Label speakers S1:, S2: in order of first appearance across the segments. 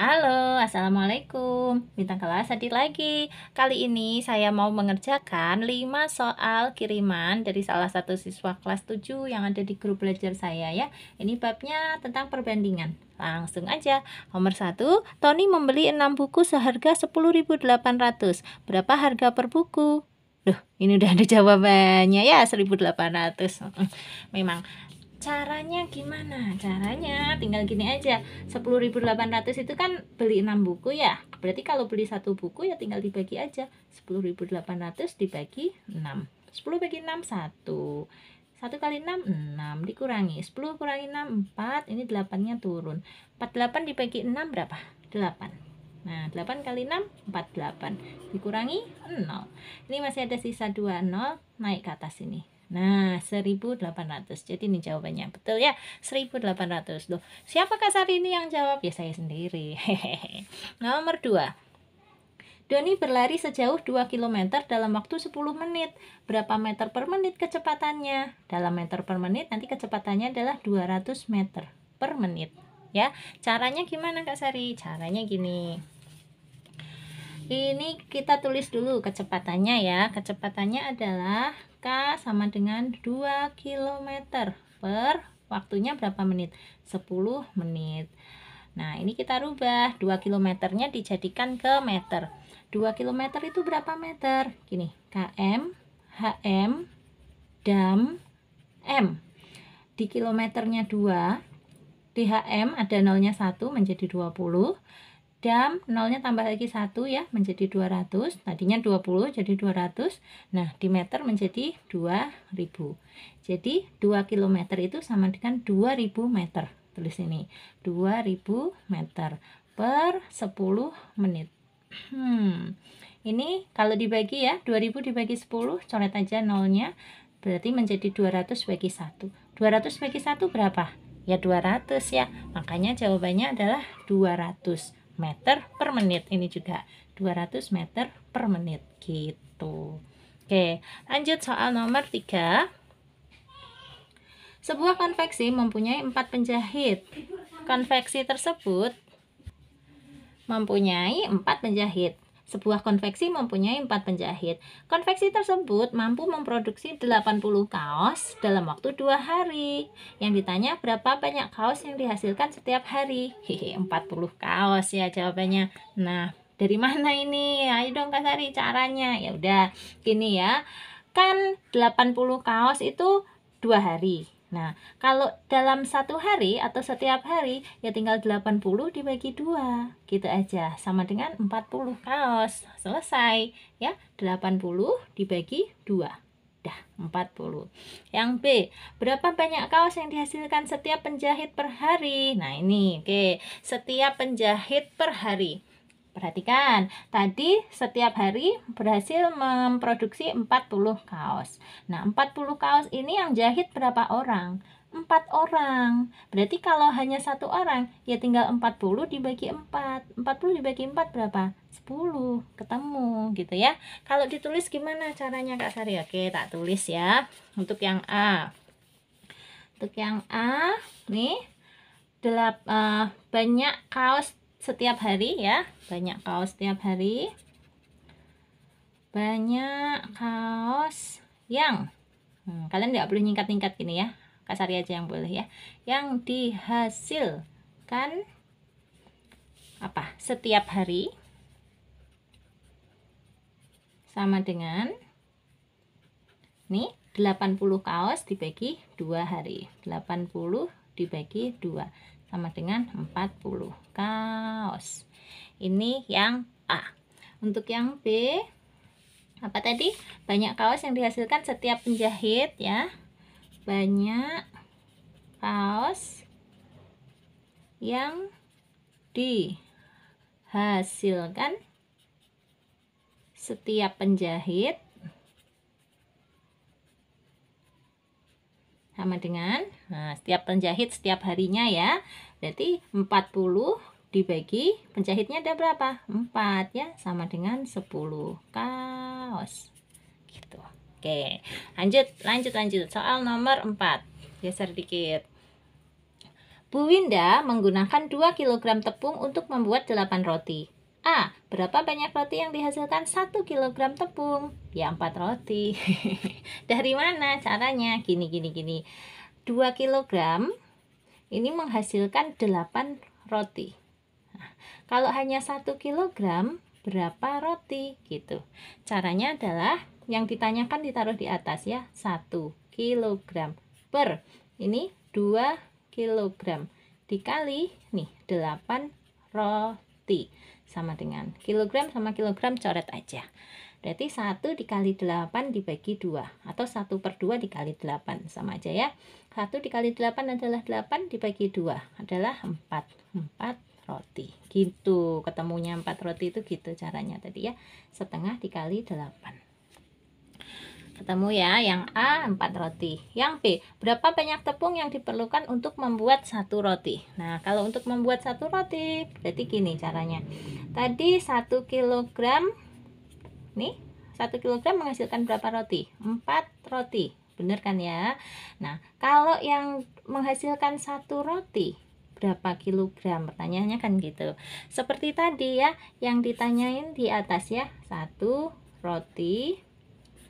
S1: Halo, Assalamualaikum Bintang kelas hadir lagi Kali ini saya mau mengerjakan 5 soal kiriman dari salah satu siswa kelas 7 yang ada di grup belajar saya ya Ini babnya tentang perbandingan Langsung aja Nomor 1, Tony membeli 6 buku seharga 10.800 Berapa harga per buku? Duh, ini udah ada jawabannya ya 1800 Memang caranya gimana? Caranya tinggal gini aja. 10.800 itu kan beli 6 buku ya. Berarti kalau beli satu buku ya tinggal dibagi aja. 10.800 dibagi 6. 10 bagi 6 1. 1 kali 6 6 dikurangi 10 kurangi 6 4 ini 8 nya turun 48 dibagi 6 berapa? 8 nah 8 kali 6 48 dikurangi 0 ini masih ada sisa 2 0 naik ke atas ini Nah, 1800. Jadi ini jawabannya. Betul ya? 1800. Loh, siapakah saat ini yang jawab? Ya saya sendiri. Nomor 2. Doni berlari sejauh 2 km dalam waktu 10 menit. Berapa meter per menit kecepatannya? Dalam meter per menit nanti kecepatannya adalah 200 meter per menit. Ya, caranya gimana Kak Sari? Caranya gini. Ini kita tulis dulu kecepatannya ya. Kecepatannya adalah k sama dengan 2 km per waktunya berapa menit? 10 menit. Nah, ini kita rubah. 2 kilometernya dijadikan ke meter. 2 km itu berapa meter? Gini, KM, HM, DAM, M. Di kilometernya 2, di HM ada nolnya 1 menjadi 20 dan nolnya tambah lagi satu ya menjadi 200 tadinya 20 jadi 200 nah di meter menjadi 2000 jadi 2 km itu sama dengan 2000 meter tulis ini 2000 meter per 10 menit hmm. ini kalau dibagi ya 2000 dibagi 10 coret aja nolnya berarti menjadi 200 bagi 1 200 bagi 1 berapa? ya 200 ya makanya jawabannya adalah 200 meter per menit. Ini juga 200 meter per menit gitu. Oke, lanjut soal nomor 3. Sebuah konveksi mempunyai empat penjahit. Konveksi tersebut mempunyai empat penjahit. Sebuah konveksi mempunyai empat penjahit. Konveksi tersebut mampu memproduksi 80 kaos dalam waktu dua hari. Yang ditanya berapa banyak kaos yang dihasilkan setiap hari? Hehe, 40 kaos ya jawabannya. Nah, dari mana ini? Ayo dong Kak Sari caranya. Ya udah, gini ya. Kan 80 kaos itu dua hari Nah, kalau dalam satu hari atau setiap hari ya tinggal 80 dibagi 2. Gitu aja sama dengan 40 kaos. Selesai ya. 80 dibagi 2. Dah, 40. Yang B, berapa banyak kaos yang dihasilkan setiap penjahit per hari? Nah, ini oke. Okay. Setiap penjahit per hari Perhatikan, tadi setiap hari berhasil memproduksi 40 kaos. Nah, 40 kaos ini yang jahit berapa orang? 4 orang. Berarti kalau hanya satu orang, ya tinggal 40 dibagi 4. 40 dibagi 4 berapa? 10. Ketemu gitu ya. Kalau ditulis gimana caranya Kak Sari? Oke, tak tulis ya. Untuk yang A. Untuk yang A, nih delap, uh, banyak kaos setiap hari ya banyak kaos setiap hari banyak kaos yang hmm, kalian tidak perlu nyingkat-nyingkat gini ya kasari aja yang boleh ya yang dihasilkan apa setiap hari sama dengan nih 80 kaos dibagi dua hari 80 dibagi dua sama dengan 40 kaos ini yang A untuk yang B apa tadi banyak kaos yang dihasilkan setiap penjahit ya banyak kaos yang dihasilkan setiap penjahit sama dengan Nah, setiap penjahit setiap harinya ya. Berarti 40 dibagi penjahitnya ada berapa? 4 ya, sama dengan 10 kaos. Gitu. Oke. Lanjut, lanjut, lanjut. Soal nomor 4. Geser dikit. Bu Winda menggunakan 2 kg tepung untuk membuat 8 roti. A. Berapa banyak roti yang dihasilkan 1 kg tepung? Ya 4 roti. Dari mana caranya? Gini, gini, gini. 2 kg ini menghasilkan 8 roti. Nah, kalau hanya 1 kg berapa roti gitu. Caranya adalah yang ditanyakan ditaruh di atas ya. 1 kg per ini 2 kg dikali nih 8 roti sama dengan kilogram sama kilogram coret aja. Berarti 1 dikali 8 dibagi 2 atau 1 per 2 dikali 8 sama aja ya. 1 dikali 8 adalah 8 dibagi 2 adalah 4. 4 roti. Gitu ketemunya 4 roti itu gitu caranya tadi ya. Setengah dikali 8 ketemu ya yang A 4 roti yang B berapa banyak tepung yang diperlukan untuk membuat satu roti nah kalau untuk membuat satu roti berarti gini caranya tadi 1 kilogram Nih, 1 kg menghasilkan berapa roti? 4 roti. Benar kan ya? Nah, kalau yang menghasilkan satu roti berapa kilogram? Pertanyaannya kan gitu. Seperti tadi ya, yang ditanyain di atas ya. Satu roti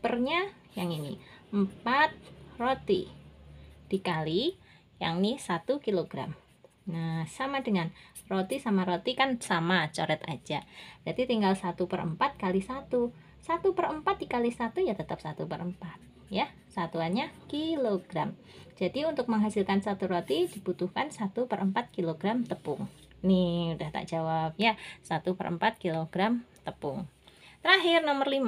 S1: pernya yang ini. 4 roti dikali yang ini 1 kilogram. Nah, sama dengan roti sama roti kan sama, coret aja. Jadi tinggal 1 per 4 kali 1. 1 per 4 dikali 1 ya tetap 1 per 4. Ya, satuannya kilogram. Jadi untuk menghasilkan satu roti dibutuhkan 1 per 4 kilogram tepung. Nih, udah tak jawab ya. 1 per 4 kilogram tepung. Terakhir nomor 5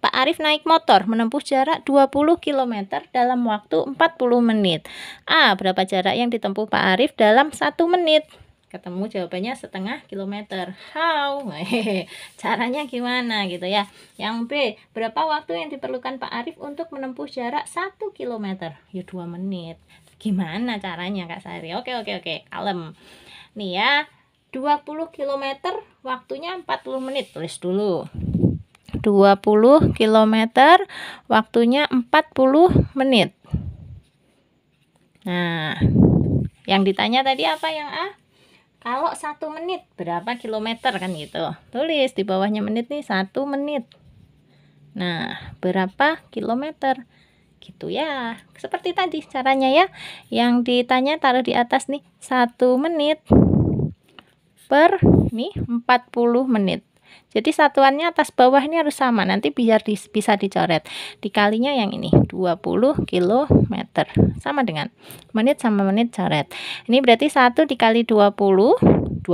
S1: Pak Arif naik motor menempuh jarak 20 km dalam waktu 40 menit. A. Berapa jarak yang ditempuh Pak Arif dalam 1 menit? ketemu jawabannya setengah kilometer. How? Caranya gimana gitu ya? Yang B, berapa waktu yang diperlukan Pak Arif untuk menempuh jarak 1 km? Ya 2 menit. Gimana caranya Kak Sari? Oke, oke, oke. Kalem. Nih ya, 20 km waktunya 40 menit. Tulis dulu. 20 km, waktunya 40 menit. Nah, yang ditanya tadi apa yang A? Kalau satu menit berapa kilometer kan gitu. Tulis di bawahnya menit nih satu menit. Nah, berapa kilometer? Gitu ya. Seperti tadi caranya ya. Yang ditanya taruh di atas nih satu menit per nih 40 menit. Jadi satuannya atas bawah ini harus sama, nanti biar di, bisa dicoret. Dikalinya yang ini, 20 km. Sama dengan menit sama menit coret. Ini berarti 1 dikali 20, 20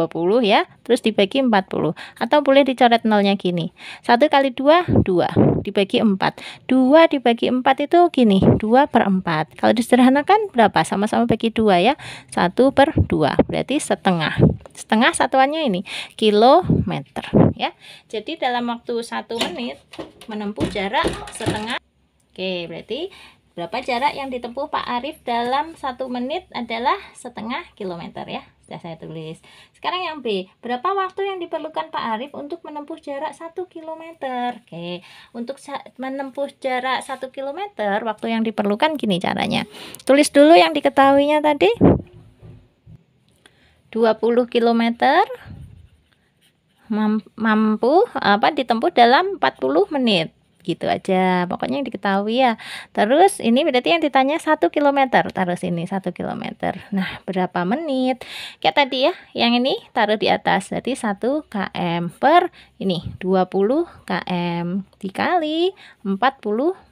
S1: ya, terus dibagi 40. Atau boleh dicoret nolnya gini. 1 kali 2, 2 dibagi 4. 2 dibagi 4 itu gini, 2 per 4. Kalau disederhanakan berapa? Sama-sama bagi 2 ya. 1 per 2, berarti setengah. Setengah satuannya ini, kilometer ya jadi dalam waktu satu menit menempuh jarak setengah oke berarti berapa jarak yang ditempuh Pak Arif dalam satu menit adalah setengah kilometer ya sudah saya tulis sekarang yang B berapa waktu yang diperlukan Pak Arif untuk menempuh jarak satu kilometer? oke untuk menempuh jarak satu kilometer waktu yang diperlukan gini caranya tulis dulu yang diketahuinya tadi 20 kilometer mampu apa ditempuh dalam 40 menit gitu aja pokoknya yang diketahui ya terus ini berarti yang ditanya satu kilometer taruh sini satu kilometer nah berapa menit kayak tadi ya yang ini taruh di atas jadi 1 km per ini 20 km dikali 40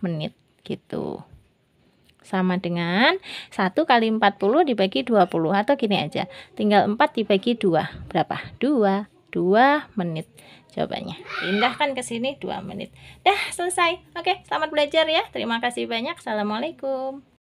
S1: menit gitu sama dengan 1 kali 40 dibagi 20 atau gini aja tinggal 4 dibagi 2 berapa 2 2 menit jawabannya. Pindahkan ke sini 2 menit. Dah selesai. Oke, selamat belajar ya. Terima kasih banyak. Assalamualaikum.